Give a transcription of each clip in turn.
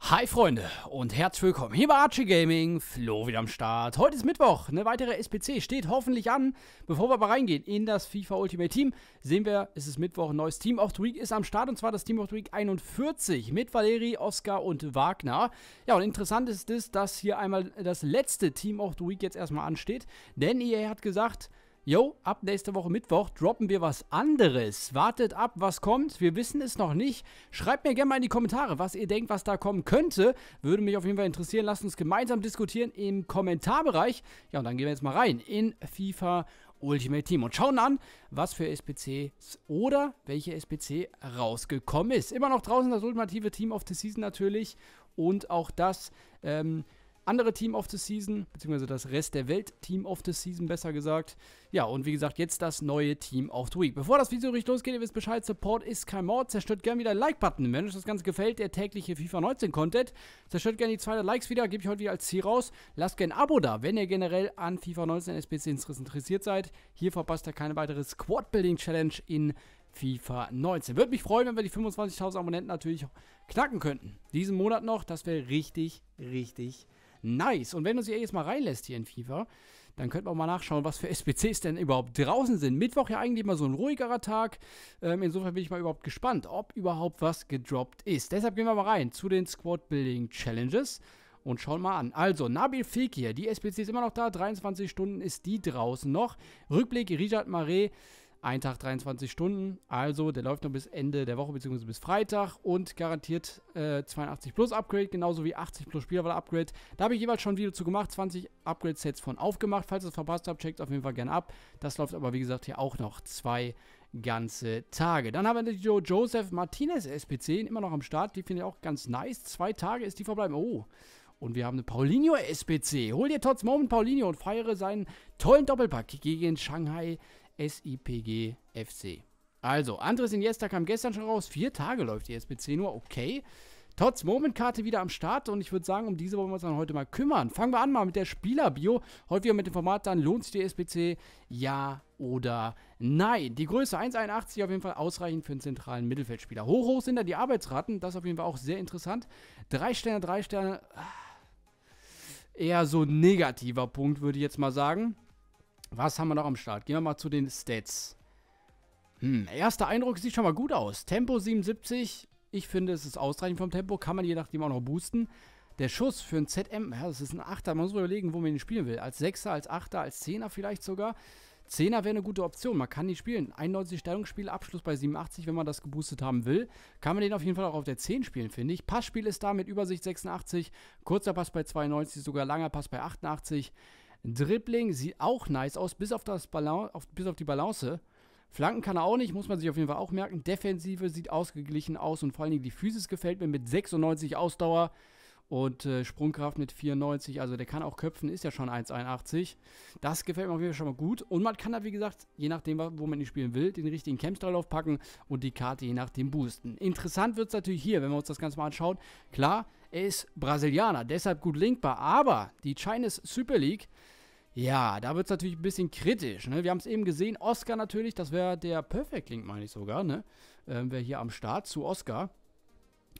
Hi Freunde und herzlich willkommen hier bei Archie Gaming, Flo wieder am Start. Heute ist Mittwoch, eine weitere SPC steht hoffentlich an. Bevor wir aber reingehen in das FIFA Ultimate Team, sehen wir, es ist Mittwoch, ein neues Team of the Week ist am Start und zwar das Team of the Week 41 mit Valeri, Oscar und Wagner. Ja und interessant ist es, dass hier einmal das letzte Team of the Week jetzt erstmal ansteht, denn ihr hat gesagt, Jo, ab nächste Woche Mittwoch droppen wir was anderes. Wartet ab, was kommt. Wir wissen es noch nicht. Schreibt mir gerne mal in die Kommentare, was ihr denkt, was da kommen könnte. Würde mich auf jeden Fall interessieren. Lasst uns gemeinsam diskutieren im Kommentarbereich. Ja, und dann gehen wir jetzt mal rein in FIFA Ultimate Team und schauen an, was für SPCs oder welche SPC rausgekommen ist. Immer noch draußen das ultimative Team of the Season natürlich. Und auch das, ähm, andere Team of the Season, beziehungsweise das Rest der Welt Team of the Season, besser gesagt. Ja, und wie gesagt, jetzt das neue Team of the Week. Bevor das Video richtig losgeht, ihr wisst Bescheid, Support ist kein Mord. Zerstört gerne wieder Like-Button, wenn euch das Ganze gefällt, der tägliche FIFA 19-Content. Zerstört gerne die 200 Likes wieder, gebe ich heute wieder als Ziel raus. Lasst gerne ein Abo da, wenn ihr generell an FIFA 19 SPC interessiert seid. Hier verpasst ihr keine weitere Squad-Building-Challenge in FIFA 19. Würde mich freuen, wenn wir die 25.000 Abonnenten natürlich knacken könnten. Diesen Monat noch, das wäre richtig, richtig Nice. Und wenn du sie jetzt mal reinlässt hier in FIFA, dann könnten wir mal nachschauen, was für SBCs denn überhaupt draußen sind. Mittwoch ja eigentlich immer so ein ruhigerer Tag. Ähm, insofern bin ich mal überhaupt gespannt, ob überhaupt was gedroppt ist. Deshalb gehen wir mal rein zu den Squad Building Challenges und schauen mal an. Also, Nabil Fekir, die SPC ist immer noch da, 23 Stunden ist die draußen noch. Rückblick, Richard Marais, ein Tag 23 Stunden. Also der läuft noch bis Ende der Woche bzw. bis Freitag und garantiert äh, 82 plus Upgrade, genauso wie 80 plus Spielerwahl Upgrade. Da habe ich jeweils schon ein Video zu gemacht, 20 Upgrade-Sets von aufgemacht. Falls ihr es verpasst habt, checkt es auf jeden Fall gerne ab. Das läuft aber wie gesagt hier auch noch zwei ganze Tage. Dann haben wir die Joseph Martinez SPC immer noch am Start. Die finde ich auch ganz nice. Zwei Tage ist die verbleiben. Oh. Und wir haben eine Paulinho SPC. Hol dir trotz Moment Paulinho und feiere seinen tollen Doppelpack gegen Shanghai SIPG FC. Also, Andres Iniesta kam gestern schon raus. Vier Tage läuft jetzt mit 10 Uhr. Okay. Tots Momentkarte wieder am Start und ich würde sagen, um diese wollen wir uns dann heute mal kümmern. Fangen wir an mal mit der Spielerbio. Heute wieder mit dem Format dann, lohnt sich die SPC? Ja oder nein? Die Größe 1,81 auf jeden Fall ausreichend für einen zentralen Mittelfeldspieler. Hoch, hoch sind da die Arbeitsraten, das ist auf jeden Fall auch sehr interessant. Drei Sterne, drei Sterne, ah, eher so negativer Punkt, würde ich jetzt mal sagen. Was haben wir noch am Start? Gehen wir mal zu den Stats. Hm, erster Eindruck sieht schon mal gut aus. Tempo 77. Ich finde, es ist ausreichend vom Tempo. Kann man je nachdem auch noch boosten. Der Schuss für ein ZM, ja, das ist ein Achter. Man muss überlegen, wo man ihn spielen will. Als 6er, als 8er, als 10er vielleicht sogar. 10er wäre eine gute Option. Man kann die spielen. 91 Stellungsspiel, Abschluss bei 87, wenn man das geboostet haben will. Kann man den auf jeden Fall auch auf der 10 spielen, finde ich. Passspiel ist da mit Übersicht 86, kurzer Pass bei 92, sogar langer Pass bei 88. Dribbling sieht auch nice aus, bis auf, das Balance, auf, bis auf die Balance. Flanken kann er auch nicht, muss man sich auf jeden Fall auch merken. Defensive sieht ausgeglichen aus und vor allen Dingen die Physis gefällt mir mit 96 Ausdauer und äh, Sprungkraft mit 94. Also der kann auch köpfen, ist ja schon 1,81. Das gefällt mir auf jeden Fall schon mal gut. Und man kann da, wie gesagt, je nachdem, wo man ihn spielen will, den richtigen Campstyle aufpacken und die Karte je nachdem boosten. Interessant wird es natürlich hier, wenn wir uns das Ganze mal anschauen. Klar, er ist Brasilianer, deshalb gut linkbar, aber die Chinese Super League ja, da wird es natürlich ein bisschen kritisch. Ne? Wir haben es eben gesehen, Oscar natürlich, das wäre der Perfect Link, meine ich sogar, ne? Ähm, wäre hier am Start zu Oscar.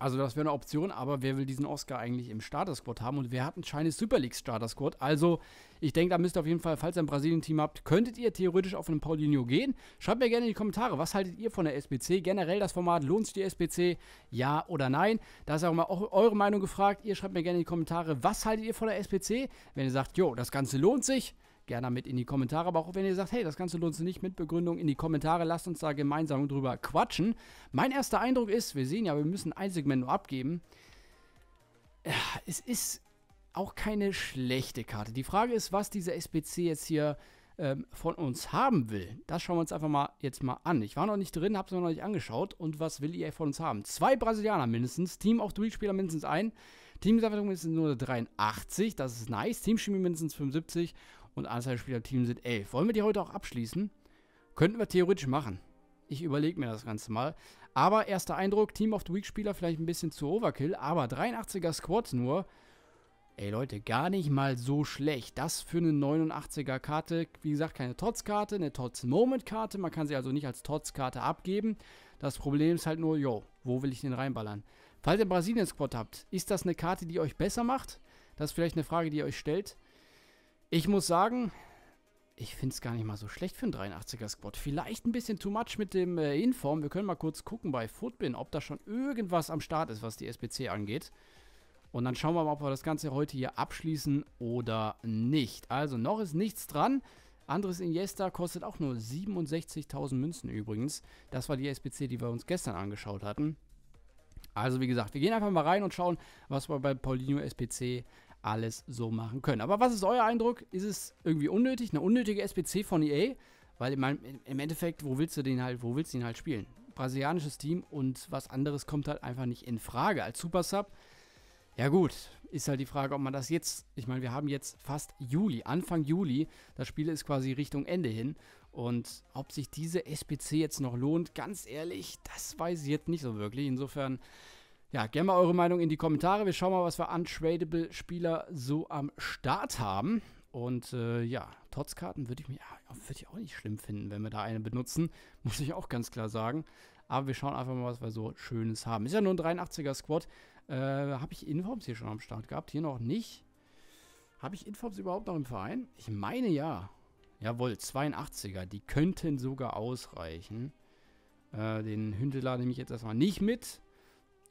Also das wäre eine Option, aber wer will diesen Oscar eigentlich im Starter-Squad haben und wer hat ein Chinese Super League Starter-Squad? Also ich denke, da müsst ihr auf jeden Fall, falls ihr ein Brasilien-Team habt, könntet ihr theoretisch auf einen Paulinho gehen. Schreibt mir gerne in die Kommentare, was haltet ihr von der SPC? Generell das Format, lohnt sich die SPC? Ja oder nein? Da ist auch mal auch eure Meinung gefragt. Ihr schreibt mir gerne in die Kommentare, was haltet ihr von der SPC? Wenn ihr sagt, jo, das Ganze lohnt sich, gerne mit in die Kommentare. Aber auch wenn ihr sagt, hey, das Ganze lohnt sich nicht mit Begründung in die Kommentare, lasst uns da gemeinsam drüber quatschen. Mein erster Eindruck ist, wir sehen ja, wir müssen ein Segment nur abgeben. Es ist auch keine schlechte Karte. Die Frage ist, was dieser SPC jetzt hier ähm, von uns haben will. Das schauen wir uns einfach mal jetzt mal an. Ich war noch nicht drin, habe es mir noch nicht angeschaut. Und was will ihr e von uns haben? Zwei Brasilianer mindestens, Team of the Week spieler mindestens ein, Team Teamgesamtwertung mindestens nur 83, das ist nice, Team Teamchemie mindestens 75 und Anzahl Spieler im Team sind 11. Wollen wir die heute auch abschließen? Könnten wir theoretisch machen. Ich überlege mir das Ganze mal. Aber erster Eindruck, Team of the Week Spieler vielleicht ein bisschen zu Overkill, aber 83er Squad nur. Ey Leute, gar nicht mal so schlecht. Das für eine 89er Karte, wie gesagt, keine Tots-Karte, eine Tots-Moment-Karte. Man kann sie also nicht als Tots-Karte abgeben. Das Problem ist halt nur, yo, wo will ich den reinballern? Falls ihr Brasilien-Squad habt, ist das eine Karte, die euch besser macht? Das ist vielleicht eine Frage, die ihr euch stellt. Ich muss sagen, ich finde es gar nicht mal so schlecht für einen 83er-Squad. Vielleicht ein bisschen too much mit dem äh, Inform. Wir können mal kurz gucken bei Footbin, ob da schon irgendwas am Start ist, was die SPC angeht. Und dann schauen wir mal, ob wir das Ganze heute hier abschließen oder nicht. Also noch ist nichts dran. Andres Iniesta kostet auch nur 67.000 Münzen übrigens. Das war die SPC, die wir uns gestern angeschaut hatten. Also wie gesagt, wir gehen einfach mal rein und schauen, was wir bei Paulinho SPC alles so machen können. Aber was ist euer Eindruck? Ist es irgendwie unnötig? Eine unnötige SBC von EA? Weil im Endeffekt, wo willst du den halt, wo willst du ihn halt spielen? Brasilianisches Team und was anderes kommt halt einfach nicht in Frage. Als Super Sub, ja gut, ist halt die Frage, ob man das jetzt, ich meine, wir haben jetzt fast Juli, Anfang Juli, das Spiel ist quasi Richtung Ende hin und ob sich diese SPC jetzt noch lohnt, ganz ehrlich, das weiß ich jetzt nicht so wirklich. Insofern, ja, gerne mal eure Meinung in die Kommentare. Wir schauen mal, was wir untradable Spieler so am Start haben. Und äh, ja, Totzkarten würde ich mir würd ich auch nicht schlimm finden, wenn wir da eine benutzen. Muss ich auch ganz klar sagen. Aber wir schauen einfach mal, was wir so Schönes haben. Ist ja nur ein 83er Squad. Äh, Habe ich Informs hier schon am Start gehabt? Hier noch nicht. Habe ich Informs überhaupt noch im Verein? Ich meine ja. Jawohl, 82er. Die könnten sogar ausreichen. Äh, den Hündeler nehme ich jetzt erstmal nicht mit.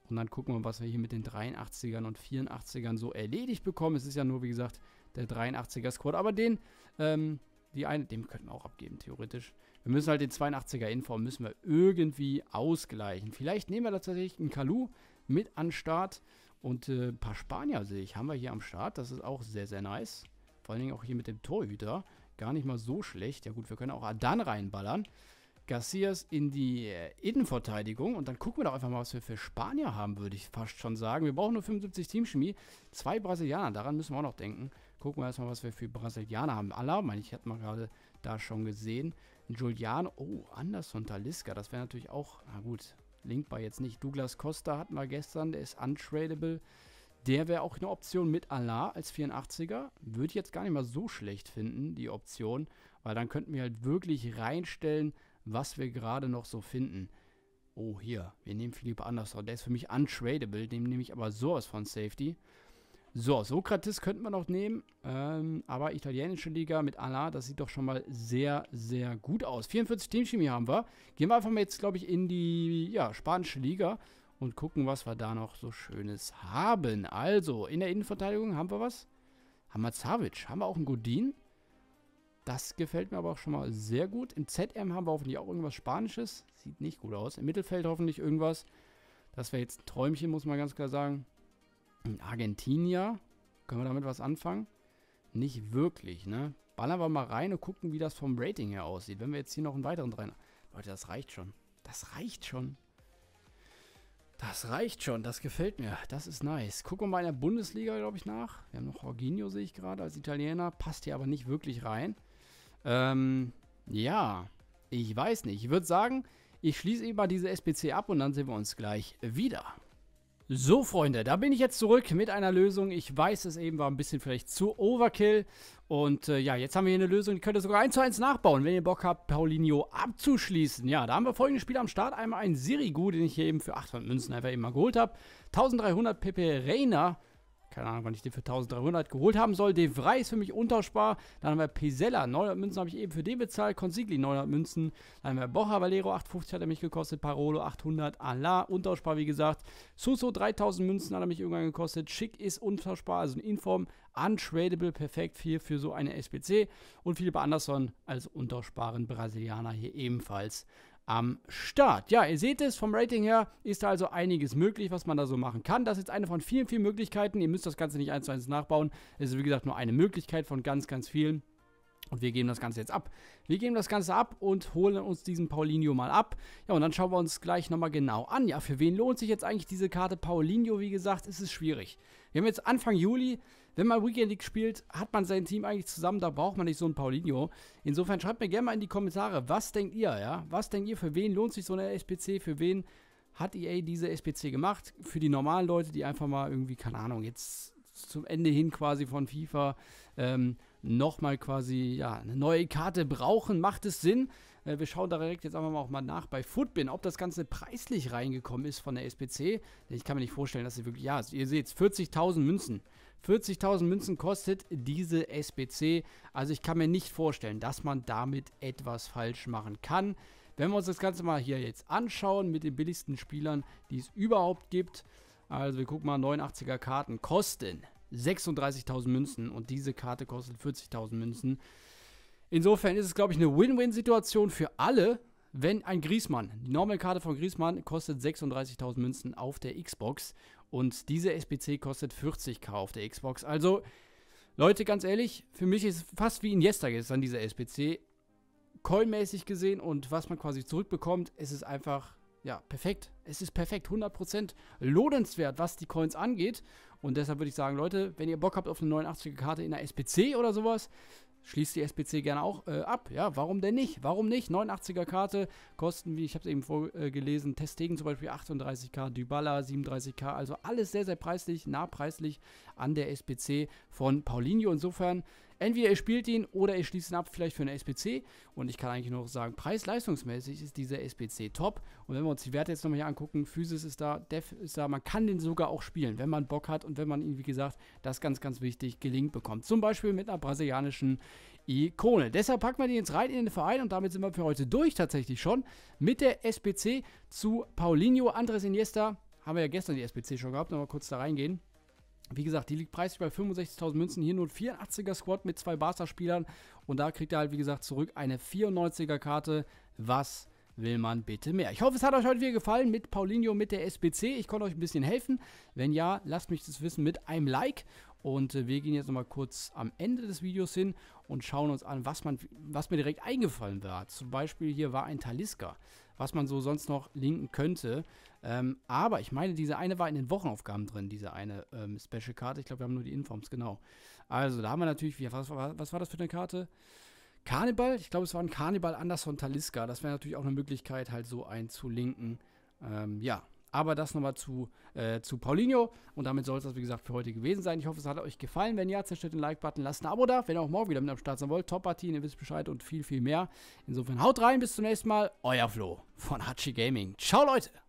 Und dann gucken wir, was wir hier mit den 83ern und 84ern so erledigt bekommen. Es ist ja nur, wie gesagt, der 83er-Squad. Aber den, ähm, die eine, den könnten wir auch abgeben, theoretisch. Wir müssen halt den 82er-Inform müssen wir irgendwie ausgleichen. Vielleicht nehmen wir tatsächlich einen Kalu mit an Start. Und äh, ein paar Spanier sehe ich, haben wir hier am Start. Das ist auch sehr, sehr nice. Vor allen Dingen auch hier mit dem Torhüter. Gar nicht mal so schlecht. Ja gut, wir können auch Adan reinballern. Garcias in die äh, Innenverteidigung. Und dann gucken wir doch einfach mal, was wir für Spanier haben, würde ich fast schon sagen. Wir brauchen nur 75 Teamchemie. Zwei Brasilianer, daran müssen wir auch noch denken. Gucken wir erstmal, was wir für Brasilianer haben. Allah, meine ich, hatte mal gerade da schon gesehen. Julian, oh, Anderson Taliska, das wäre natürlich auch, na gut, linkbar jetzt nicht. Douglas Costa hatten wir gestern, der ist untradable. Der wäre auch eine Option mit Allah als 84er. Würde ich jetzt gar nicht mal so schlecht finden, die Option, weil dann könnten wir halt wirklich reinstellen, was wir gerade noch so finden. Oh, hier, wir nehmen Philipp Andersson. Oh, der ist für mich untradable, den nehme ich aber sowas von Safety. So, Sokrates könnten wir noch nehmen, ähm, aber italienische Liga mit Allah, das sieht doch schon mal sehr, sehr gut aus. 44 Teamchemie haben wir. Gehen wir einfach mal jetzt, glaube ich, in die ja, spanische Liga und gucken, was wir da noch so Schönes haben. Also, in der Innenverteidigung haben wir was? Haben wir Zavic? Haben wir auch einen Godin? Das gefällt mir aber auch schon mal sehr gut. Im ZM haben wir hoffentlich auch irgendwas Spanisches. Sieht nicht gut aus. Im Mittelfeld hoffentlich irgendwas. Das wäre jetzt ein Träumchen, muss man ganz klar sagen. In Argentinier. Können wir damit was anfangen? Nicht wirklich, ne? Ballern wir mal rein und gucken, wie das vom Rating her aussieht. Wenn wir jetzt hier noch einen weiteren rein... Leute, das reicht schon. Das reicht schon. Das reicht schon, das gefällt mir. Das ist nice. Gucken wir mal in der Bundesliga, glaube ich, nach. Wir haben noch Jorginho, sehe ich gerade, als Italiener. Passt hier aber nicht wirklich rein. Ähm, ja, ich weiß nicht. Ich würde sagen, ich schließe eben mal diese SPC ab und dann sehen wir uns gleich wieder. So, Freunde, da bin ich jetzt zurück mit einer Lösung. Ich weiß, es eben war ein bisschen vielleicht zu Overkill. Und äh, ja, jetzt haben wir hier eine Lösung, die könnt ihr sogar 1 zu 1 nachbauen, wenn ihr Bock habt, Paulinho abzuschließen. Ja, da haben wir folgendes Spiel am Start. Einmal einen Sirigu, den ich hier eben für 800 Münzen einfach eben mal geholt habe. 1300 Pepe Reina keine Ahnung, wann ich den für 1300 geholt haben soll. De Vrij ist für mich untauschbar. Dann haben wir Pesella, 900 Münzen habe ich eben für den bezahlt. Consigli, 900 Münzen. Dann haben wir Boja Valero, 850 hat er mich gekostet. Parolo, 800. Ala, untauschbar, wie gesagt. Suso, 3000 Münzen hat er mich irgendwann gekostet. Schick ist untauschbar, also ein Inform. Untradable, perfekt hier für so eine SPC. Und Philipp Anderson als untauschbaren Brasilianer hier ebenfalls am Start. Ja, ihr seht es, vom Rating her ist da also einiges möglich, was man da so machen kann. Das ist jetzt eine von vielen, vielen Möglichkeiten. Ihr müsst das Ganze nicht eins zu eins nachbauen. Es ist, wie gesagt, nur eine Möglichkeit von ganz, ganz vielen. Und wir geben das Ganze jetzt ab. Wir geben das Ganze ab und holen uns diesen Paulinho mal ab. Ja, und dann schauen wir uns gleich nochmal genau an. Ja, für wen lohnt sich jetzt eigentlich diese Karte Paulinho? Wie gesagt, ist es schwierig. Wir haben jetzt Anfang Juli. Wenn man Weekend League spielt, hat man sein Team eigentlich zusammen, da braucht man nicht so einen Paulinho. Insofern schreibt mir gerne mal in die Kommentare, was denkt ihr, ja? Was denkt ihr, für wen lohnt sich so eine SPC, für wen hat EA diese SPC gemacht? Für die normalen Leute, die einfach mal irgendwie, keine Ahnung, jetzt zum Ende hin quasi von FIFA ähm, nochmal quasi ja, eine neue Karte brauchen, macht es Sinn? Äh, wir schauen direkt jetzt einfach mal auch mal nach bei Footbin, ob das Ganze preislich reingekommen ist von der SPC. Ich kann mir nicht vorstellen, dass sie wirklich, ja, ihr seht es, 40.000 Münzen. 40.000 Münzen kostet diese SBC. Also ich kann mir nicht vorstellen, dass man damit etwas falsch machen kann. Wenn wir uns das Ganze mal hier jetzt anschauen mit den billigsten Spielern, die es überhaupt gibt. Also wir gucken mal, 89er Karten kosten 36.000 Münzen und diese Karte kostet 40.000 Münzen. Insofern ist es, glaube ich, eine Win-Win-Situation für alle, wenn ein Griesmann, die Normal-Karte von Griesmann kostet 36.000 Münzen auf der Xbox und diese SBC kostet 40k auf der Xbox. Also, Leute, ganz ehrlich, für mich ist es fast wie Iniesta jetzt an dieser SBC. mäßig gesehen und was man quasi zurückbekommt, es ist einfach, ja, perfekt. Es ist perfekt, 100% lohnenswert, was die Coins angeht. Und deshalb würde ich sagen, Leute, wenn ihr Bock habt auf eine 89er-Karte in der SBC oder sowas, schließt die SPC gerne auch äh, ab. Ja, warum denn nicht? Warum nicht? 89er Karte kosten, wie ich habe es eben vorgelesen, äh, Testegen zum Beispiel 38k, Dybala 37k, also alles sehr, sehr preislich, nah preislich an der SPC von Paulinho. Insofern Entweder ihr spielt ihn oder ihr schließt ihn ab, vielleicht für eine SPC. Und ich kann eigentlich nur sagen, preis-leistungsmäßig ist dieser SPC top. Und wenn wir uns die Werte jetzt nochmal hier angucken, Physis ist da, Def ist da, man kann den sogar auch spielen, wenn man Bock hat und wenn man ihn, wie gesagt, das ganz, ganz wichtig, gelingt bekommt. Zum Beispiel mit einer brasilianischen Ikone. Deshalb packen wir den jetzt rein in den Verein und damit sind wir für heute durch tatsächlich schon mit der SPC zu Paulinho, Andres Iniesta. Haben wir ja gestern die SPC schon gehabt, nochmal kurz da reingehen. Wie gesagt, die liegt preislich bei 65.000 Münzen. Hier nur ein 84er Squad mit zwei Barca-Spielern. Und da kriegt ihr halt, wie gesagt, zurück eine 94er Karte. Was will man bitte mehr? Ich hoffe, es hat euch heute wieder gefallen mit Paulinho, mit der SBC. Ich konnte euch ein bisschen helfen. Wenn ja, lasst mich das wissen mit einem Like. Und äh, wir gehen jetzt nochmal kurz am Ende des Videos hin und schauen uns an, was, man, was mir direkt eingefallen war. Zum Beispiel hier war ein Talisker was man so sonst noch linken könnte. Ähm, aber ich meine, diese eine war in den Wochenaufgaben drin, diese eine ähm, Special-Karte. Ich glaube, wir haben nur die Informs, genau. Also, da haben wir natürlich, was, was war das für eine Karte? Karneval? Ich glaube, es war ein Karneval Anderson Taliska. Das wäre natürlich auch eine Möglichkeit, halt so einen einzulinken. Ähm, ja, aber das nochmal zu, äh, zu Paulinho. Und damit soll es das, wie gesagt, für heute gewesen sein. Ich hoffe, es hat euch gefallen. Wenn ja, zerstört den Like-Button, lasst ein Abo da. Wenn ihr auch morgen wieder mit am Start sein wollt, Top-Partien, ihr wisst Bescheid und viel, viel mehr. Insofern haut rein, bis zum nächsten Mal. Euer Flo von Hachi Gaming. Ciao, Leute!